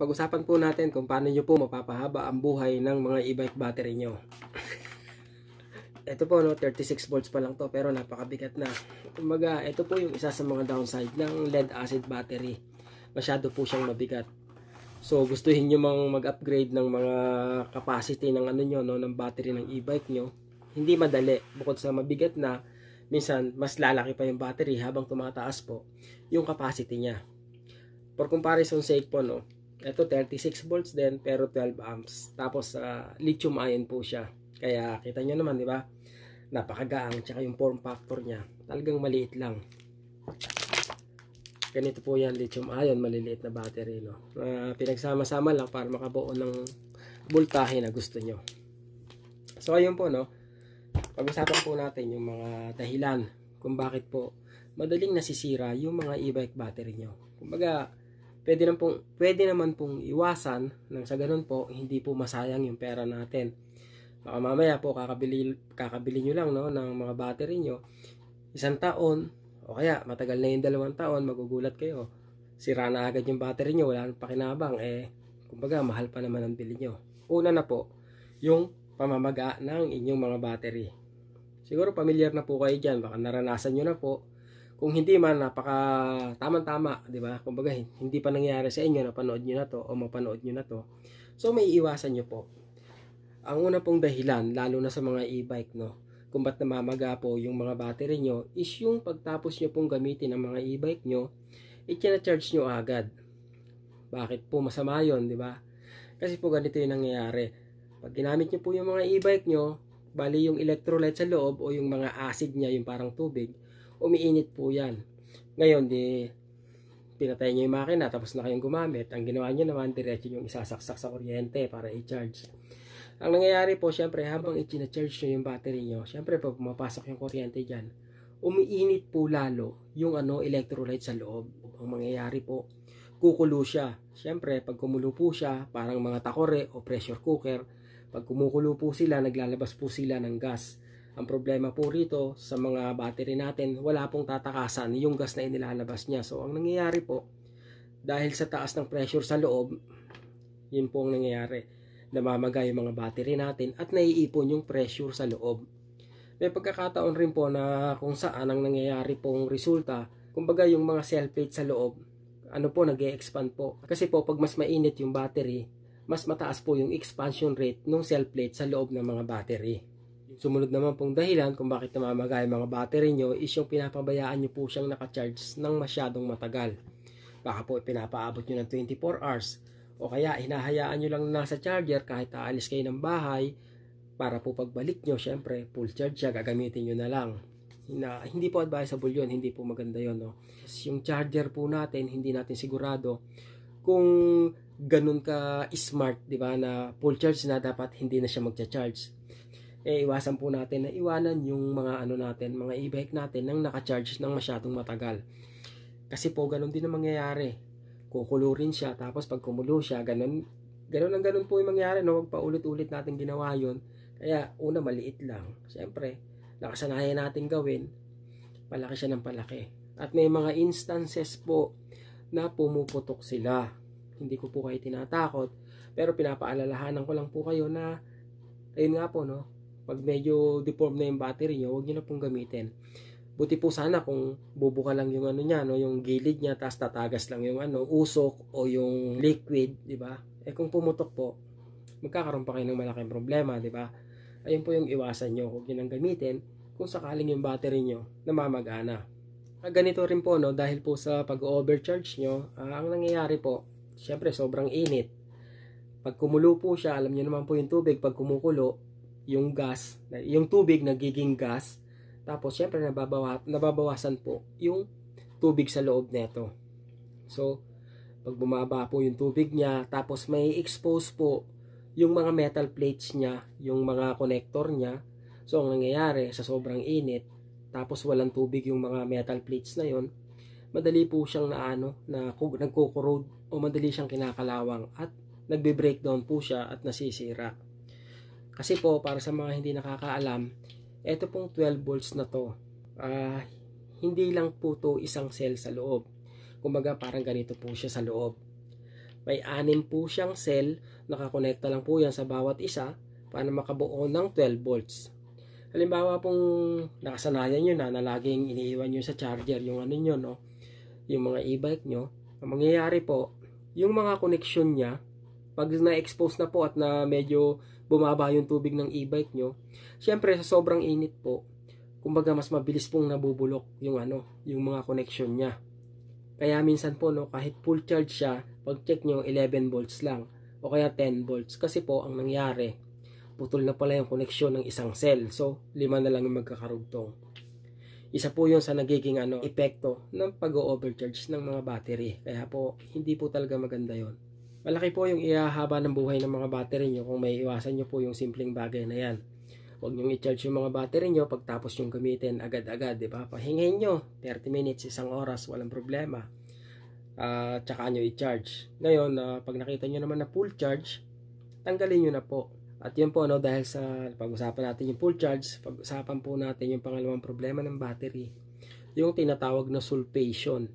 pag-usapan po natin kung paano nyo po mapapahaba ang buhay ng mga e-bike battery nyo. ito po no, 36 volts pa lang to pero napakabigat na. Kumbaga, ito po yung isa sa mga downside ng lead acid battery. Masyado po siyang mabigat. So gustuhin niyo mang mag-upgrade ng mga capacity ng ano niyo no ng battery ng e-bike niyo. Hindi madali bukod sa mabigat na minsan mas lalaki pa yung battery habang tumataas po yung capacity niya. For comparison sake po no, ito 36 volts din pero 12 amps. Tapos uh, lithium ion po siya. Kaya kita nyo naman, di ba? Napakagaang tsaka yung form factor niya. Talagang maliit lang. Ganito po yan, lithium ion, maliliit na battery, no? Uh, pinagsama-sama lang para makabuo ng voltahe na gusto nyo. So, ayun po, no? Pag-usapan po natin yung mga dahilan kung bakit po madaling nasisira yung mga e-bike battery nyo. Kumbaga, pwede, naman pong, pwede naman pong iwasan nang sa ganun po, hindi po masayang yung pera natin. Baka mamaya po, kakabili, kakabili niyo lang no, ng mga battery niyo isang taon, o kaya matagal na yung dalawang taon, magugulat kayo. Sira na agad yung battery niyo, wala nang pakinabang, eh, kumbaga, mahal pa naman ang bili niyo. Una na po, yung pamamaga ng inyong mga battery. Siguro pamilyar na po kayo diyan, baka naranasan niyo na po kung hindi man napaka tama-tama, 'di ba? Kumbaga hindi pa nangyayari sa inyo na panood niyo na 'to o mapanood niyo na 'to. So may iiwasan niyo po. Ang una pong dahilan lalo na sa mga e-bike no, kung ba't namamaga po yung mga battery nyo is yung pagtapos niyo pong gamitin ang mga e-bike nyo, i-charge niyo agad. Bakit po masama yon di ba? Kasi po ganito yung nangyayari. Pag ginamit niyo po yung mga e-bike nyo, bali yung electrolyte sa loob o yung mga acid niya, yung parang tubig, umiinit po yan. Ngayon, di, pinatay nyo yung makina, tapos na kayong gumamit. Ang ginawa nyo naman, diretso yung isasaksak sa kuryente para i-charge. Ang nangyayari po, syempre, habang i-charge nyo yung battery nyo, syempre, pag pumapasok yung kuryente dyan, umiinit po lalo yung ano, electrolyte sa loob. Ang mangyayari po, kukulo siya. Syempre, pag kumulo po siya, parang mga takore o pressure cooker, pag kumukulo po sila, naglalabas po sila ng gas. Ang problema po rito sa mga battery natin, wala pong tatakasan yung gas na inilalabas niya. So ang nangyayari po, dahil sa taas ng pressure sa loob, yun po ang nangyayari. Namamaga yung mga battery natin at naiipon yung pressure sa loob. May pagkakataon rin po na kung saan ang nangyayari pong resulta, kumbaga yung mga cell plate sa loob, ano po, nag e expand po. Kasi po, pag mas mainit yung battery, mas mataas po yung expansion rate ng cell plate sa loob ng mga battery. Sumunod naman pong dahilan kung bakit namamagay mga battery nyo is yung pinapabayaan nyo po siyang nakacharge ng masyadong matagal. Baka po pinapaabot nyo ng 24 hours o kaya hinahayaan nyo lang nasa charger kahit aalis kayo ng bahay para po pagbalik nyo syempre full charge siya gagamitin nyo na lang. Na, hindi po advisable yun, hindi po maganda yon No? Yung charger po natin, hindi natin sigurado kung ganun ka smart, di ba, na full charge na dapat hindi na siya magcha-charge eh iwasan po natin na iwanan yung mga ano natin, mga e-bike natin nang naka-charge ng masyadong matagal. Kasi po ganun din ang mangyayari. Kukulurin siya tapos pag kumulo siya, ganun ganun ang ganun po yung mangyayari no, wag pa ulit-ulit natin ginawa yon. Kaya una maliit lang. Siyempre, nakasanayan natin gawin, palaki siya ng palaki. At may mga instances po na pumuputok sila. Hindi ko po kayo tinatakot, pero pinapaalalahanan ko lang po kayo na ayun nga po no, pag medyo deform na yung battery niya, huwag niyo na pong gamitin. Buti po sana kung bubuka lang yung ano niya, no, yung gilid niya, tapos tatagas lang yung ano, usok o yung liquid, di ba? Eh kung pumutok po, magkakaroon pa kayo ng malaking problema, di ba? Ayun po yung iwasan nyo, huwag nyo nang gamitin kung sakaling yung battery nyo namamagana. Ah, ganito rin po, no, dahil po sa pag-overcharge nyo, ah, ang nangyayari po, syempre sobrang init. Pag kumulo po siya, alam nyo naman po yung tubig, pag kumukulo, yung gas, yung tubig nagiging gas. Tapos syempre nababawa, nababawasan po yung tubig sa loob nito. So pag bumaba po yung tubig niya, tapos may expose po yung mga metal plates niya, yung mga connector niya. So ang nangyayari sa sobrang init, tapos walang tubig yung mga metal plates na yon, madali po siyang naano na nagko-corrode o madali siyang kinakalawang at nagbe-breakdown po siya at nasisira. Kasi po, para sa mga hindi nakakaalam, ito pong 12 volts na to, uh, hindi lang po to isang cell sa loob. Kumbaga parang ganito po siya sa loob. May anim po siyang cell, nakakonekta lang po yan sa bawat isa para makabuo ng 12 volts. Halimbawa pong nakasanayan nyo na na laging iniiwan nyo sa charger yung ano nyo, no? Yung mga e-bike nyo. Ang mangyayari po, yung mga connection niya, pag na-expose na po at na medyo bumaba yung tubig ng e-bike nyo, syempre sa sobrang init po, kumbaga mas mabilis pong nabubulok yung ano, yung mga connection niya. Kaya minsan po no, kahit full charge siya, pag check nyo 11 volts lang o kaya 10 volts kasi po ang nangyari, putol na pala yung connection ng isang cell. So, lima na lang yung magkakarugtong. Isa po yun sa nagiging ano, epekto ng pag-overcharge ng mga battery. Kaya po, hindi po talaga maganda yon Malaki po yung ihahaba ng buhay ng mga battery nyo kung may iwasan nyo po yung simpleng bagay na yan. Huwag nyo i-charge yung mga battery nyo pagtapos yung gamitin agad-agad, di ba? Pahingayin nyo, 30 minutes, isang oras, walang problema. Uh, tsaka nyo i-charge. Ngayon, uh, pag nakita nyo naman na full charge, tanggalin nyo na po. At yun po, no, dahil sa pag-usapan natin yung full charge, pag-usapan po natin yung pangalawang problema ng battery, yung tinatawag na sulfation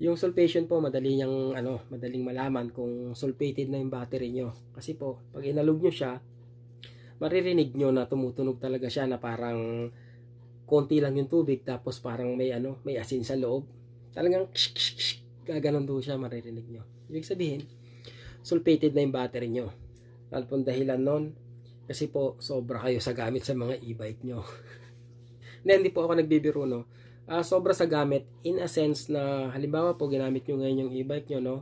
yung sulfation po, madali niyang, ano, madaling malaman kung sulfated na yung battery nyo. Kasi po, pag inalog nyo siya, maririnig nyo na tumutunog talaga siya na parang konti lang yung tubig tapos parang may ano, may asin sa loob. Talagang ksh, ksh, ksh, gaganon doon siya maririnig nyo. Ibig sabihin, sulfated na yung battery nyo. Ano dahilan nun? Kasi po, sobra kayo sa gamit sa mga e-bike nyo. hindi po ako nagbibiro, no? uh, sobra sa gamit in a sense na halimbawa po ginamit nyo ngayon yung e-bike nyo no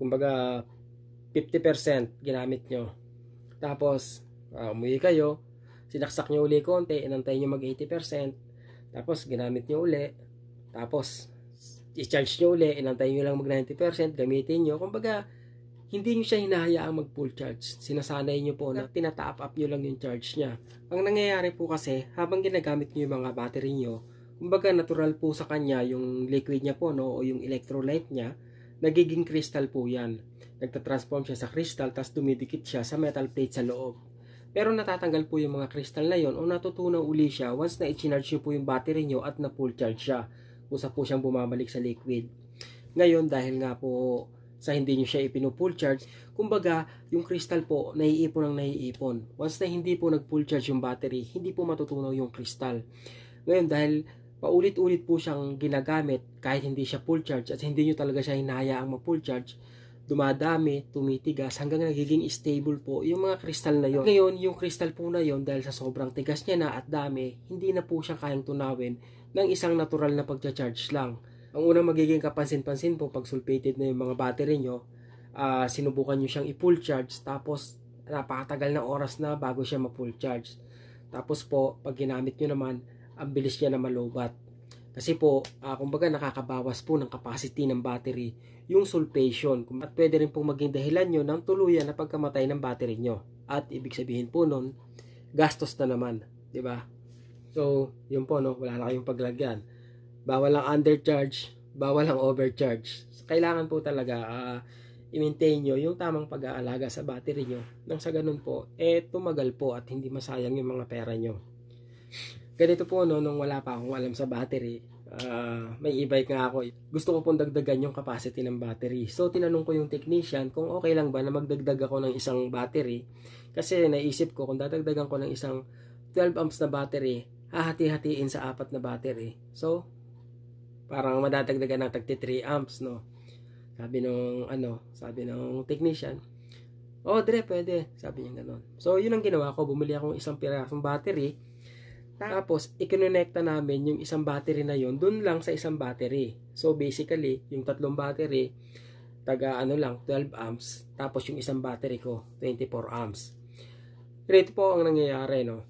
kumbaga 50% ginamit nyo tapos uh, umuwi kayo sinaksak nyo uli konti inantay nyo mag 80% tapos ginamit nyo uli tapos i-charge nyo uli inantay nyo lang mag 90% gamitin nyo kumbaga hindi nyo siya hinahayaang mag full charge. Sinasanay nyo po na tinatap up nyo lang yung charge niya. Ang nangyayari po kasi, habang ginagamit nyo yung mga battery nyo, Kumbaga natural po sa kanya yung liquid niya po no o yung electrolyte niya nagiging crystal po yan. Nagtatransform siya sa crystal tapos dumidikit siya sa metal plate sa loob. Pero natatanggal po yung mga crystal na yon o natutunaw uli siya once na i-charge niyo po yung battery niyo at na full charge siya. Kusa po siyang bumabalik sa liquid. Ngayon dahil nga po sa hindi niyo siya ipinu-full charge, kumbaga, yung crystal po, naiipon ang naiipon. Once na hindi po nag-full charge yung battery, hindi po matutunaw yung crystal. Ngayon, dahil paulit-ulit po siyang ginagamit kahit hindi siya full charge at hindi nyo talaga siya hinayaang ma-full charge, dumadami, tumitigas hanggang nagiging stable po yung mga kristal na yon. ngayon, yung kristal po na yon dahil sa sobrang tigas niya na at dami, hindi na po siya kayang tunawin ng isang natural na pagcha-charge lang. Ang unang magiging kapansin-pansin po pag sulfated na yung mga battery nyo, uh, ah, sinubukan nyo siyang i-full charge tapos napakatagal na oras na bago siya ma-full charge. Tapos po, pag ginamit nyo naman, ang bilis niya na malobat. Kasi po, uh, kumbaga nakakabawas po ng capacity ng battery yung sulfation. At pwede rin pong maging dahilan nyo ng tuluyan na pagkamatay ng battery nyo. At ibig sabihin po nun, gastos na naman. ba diba? So, yun po, no? wala na kayong paglagyan. Bawal ang undercharge, bawal ang overcharge. Kailangan po talaga uh, i-maintain nyo yung tamang pag-aalaga sa battery nyo. Nang sa ganun po, eh tumagal po at hindi masayang yung mga pera nyo ganito po no, nung wala pa akong alam sa battery, uh, may e-bike nga ako. Gusto ko pong dagdagan yung capacity ng battery. So, tinanong ko yung technician kung okay lang ba na magdagdag ako ng isang battery. Kasi naisip ko kung dadagdagan ko ng isang 12 amps na battery, hahati-hatiin sa apat na battery. So, parang madadagdagan ng 33 amps, no? Sabi nung, ano, sabi nung technician, oh, Dre, pwede. Sabi niya ganun. So, yun ang ginawa ko. Bumili ako ng isang pirasong battery tapos, ikinonekta namin yung isang battery na yon dun lang sa isang battery. So, basically, yung tatlong battery, taga ano lang, 12 amps. Tapos, yung isang battery ko, 24 amps. Rito po ang nangyayari, no?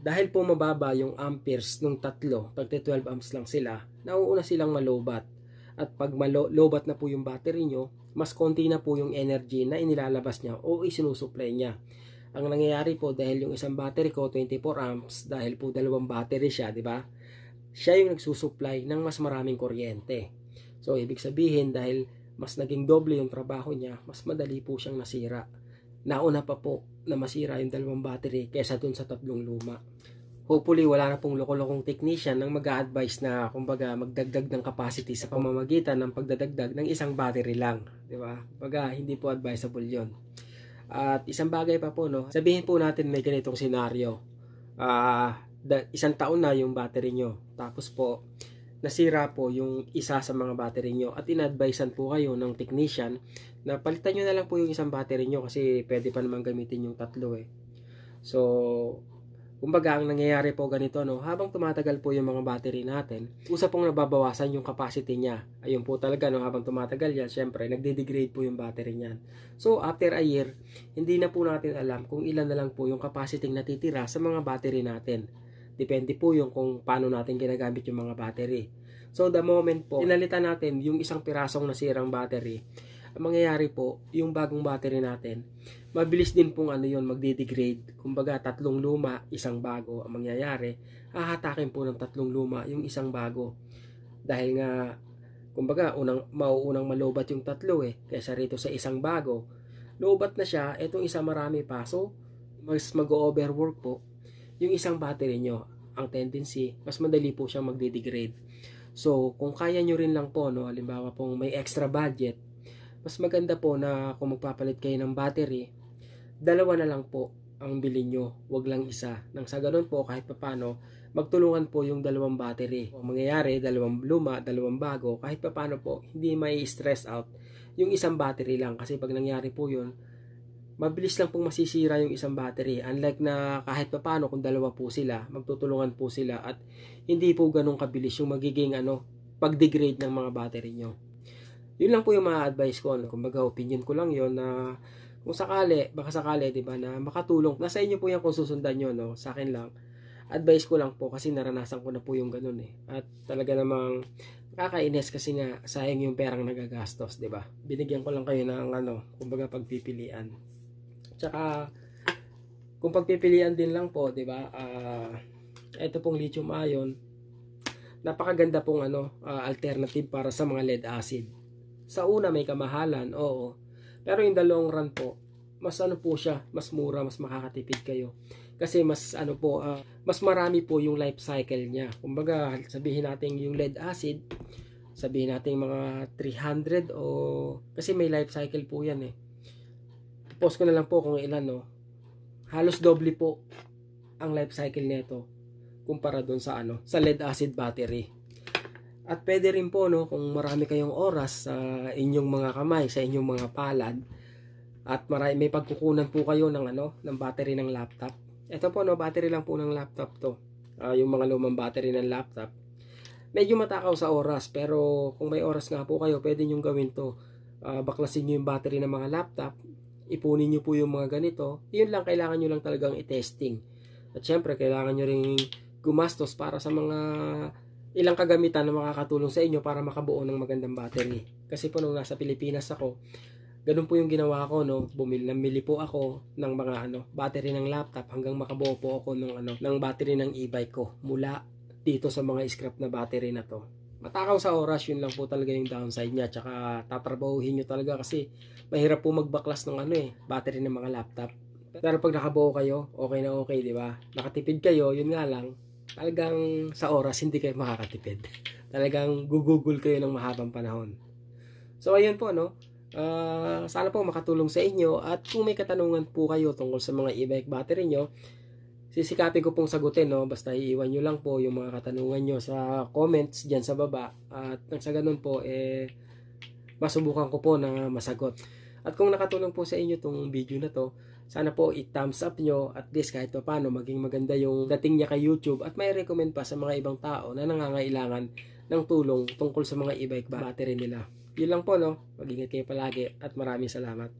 Dahil po mababa yung amperes nung tatlo, pag 12 amps lang sila, nauuna silang malobat. At pag malobat na po yung battery nyo, mas konti na po yung energy na inilalabas niya o isinusupply niya. Ang nangyayari po dahil yung isang battery ko 24 amps dahil po dalawang battery siya, di ba? Siya yung nagsusupply ng mas maraming kuryente. So ibig sabihin dahil mas naging doble yung trabaho niya, mas madali po siyang nasira. Nauna pa po na masira yung dalawang battery kaysa dun sa tatlong luma. Hopefully wala na pong loko-lokong technician nang mag advise na kumbaga magdagdag ng capacity sa pamamagitan ng pagdadagdag ng isang battery lang, di ba? Kumbaga hindi po advisable 'yon. At isang bagay pa po, no? Sabihin po natin may ganitong senaryo. Ah, uh, isang taon na yung battery nyo. Tapos po, nasira po yung isa sa mga battery nyo at inadvisean po kayo ng technician na palitan nyo na lang po yung isang battery nyo kasi pwede pa naman gamitin yung tatlo eh. So, Kumbaga, ang nangyayari po ganito, no, habang tumatagal po yung mga battery natin, usa pong nababawasan yung capacity niya. Ayun po talaga, no, habang tumatagal yan, syempre, nagde-degrade po yung battery niyan. So, after a year, hindi na po natin alam kung ilan na lang po yung capacity natitira sa mga battery natin. Depende po yung kung paano natin ginagamit yung mga battery. So, the moment po, inalitan natin yung isang pirasong nasirang battery, ang mangyayari po, yung bagong battery natin, mabilis din pong ano yon magde-degrade. Kumbaga, tatlong luma, isang bago ang mangyayari. Hahatakin po ng tatlong luma yung isang bago. Dahil nga, kumbaga, unang, mauunang malobat yung tatlo eh, kaysa rito sa isang bago. Lobat na siya, itong isa marami pa. So, mas mag-overwork po yung isang battery nyo. Ang tendency, mas madali po siyang magde-degrade. So, kung kaya nyo rin lang po, no, halimbawa pong may extra budget, mas maganda po na kung magpapalit kayo ng battery, dalawa na lang po ang bilhin nyo, wag lang isa. Nang sa ganun po, kahit papano, magtulungan po yung dalawang battery. Ang mangyayari, dalawang luma, dalawang bago, kahit papano po, hindi may stress out yung isang battery lang. Kasi pag nangyari po yun, mabilis lang pong masisira yung isang battery. Unlike na kahit papano kung dalawa po sila, magtutulungan po sila at hindi po ganun kabilis yung magiging ano, pag-degrade ng mga battery nyo. Yun lang po yung mga advice ko. Ano? Kumbaga, opinion ko lang yon na kung sakali, baka sakali, di ba, na makatulong. Nasa inyo po yan kung susundan nyo, no? Sa akin lang. Advice ko lang po kasi naranasan ko na po yung ganun eh. At talaga namang nakakainis kasi nga sayang yung perang nagagastos, di ba? Binigyan ko lang kayo ng ano, kumbaga pagpipilian. Tsaka, kung pagpipilian din lang po, di ba, uh, ah, ito pong lithium ion, napakaganda pong ano, uh, alternative para sa mga lead acid sa una may kamahalan, oo. Pero in the long run po, mas ano po siya, mas mura, mas makakatipid kayo. Kasi mas ano po, uh, mas marami po yung life cycle niya. Kumbaga, sabihin natin yung lead acid, sabihin natin mga 300 o kasi may life cycle po yan eh. Post ko na lang po kung ilan no. Halos doble po ang life cycle nito kumpara doon sa ano, sa lead acid battery. At pwede rin po no, kung marami kayong oras sa inyong mga kamay, sa inyong mga palad, at marami, may pagkukunan po kayo ng, ano, ng battery ng laptop. Ito po, no, battery lang po ng laptop to. Uh, yung mga lumang battery ng laptop. Medyo matakaw sa oras, pero kung may oras nga po kayo, pwede nyo gawin to. Uh, baklasin niyo yung battery ng mga laptop, ipunin niyo po yung mga ganito. Yun lang, kailangan niyo lang talagang i-testing. At syempre, kailangan niyo ring gumastos para sa mga ilang kagamitan na makakatulong sa inyo para makabuo ng magandang battery. Kasi po nung nasa Pilipinas ako, ganun po yung ginawa ko no bumili namili po ako ng mga ano battery ng laptop hanggang makabuo po ako ng ano ng battery ng e-bike ko mula dito sa mga scrap na battery na to matakaw sa oras yun lang po talaga yung downside niya tsaka tatrabahuhin nyo talaga kasi mahirap po magbaklas ng ano eh battery ng mga laptop pero pag nakabuo kayo okay na okay di ba nakatipid kayo yun nga lang talagang sa oras hindi kayo makakatipid. Talagang gugugol kayo ng mahabang panahon. So ayun po no. Uh, sana po makatulong sa inyo at kung may katanungan po kayo tungkol sa mga e-bike battery nyo, sisikapin ko pong sagutin no. Basta iiwan nyo lang po yung mga katanungan nyo sa comments dyan sa baba at nang sa ganun po eh masubukan ko po na masagot. At kung nakatulong po sa inyo tong video na to, sana po i-thumbs up nyo at least kahit pa paano maging maganda yung dating niya kay YouTube at may recommend pa sa mga ibang tao na nangangailangan ng tulong tungkol sa mga e-bike battery nila. Yun lang po no, mag-ingat kayo palagi at maraming salamat.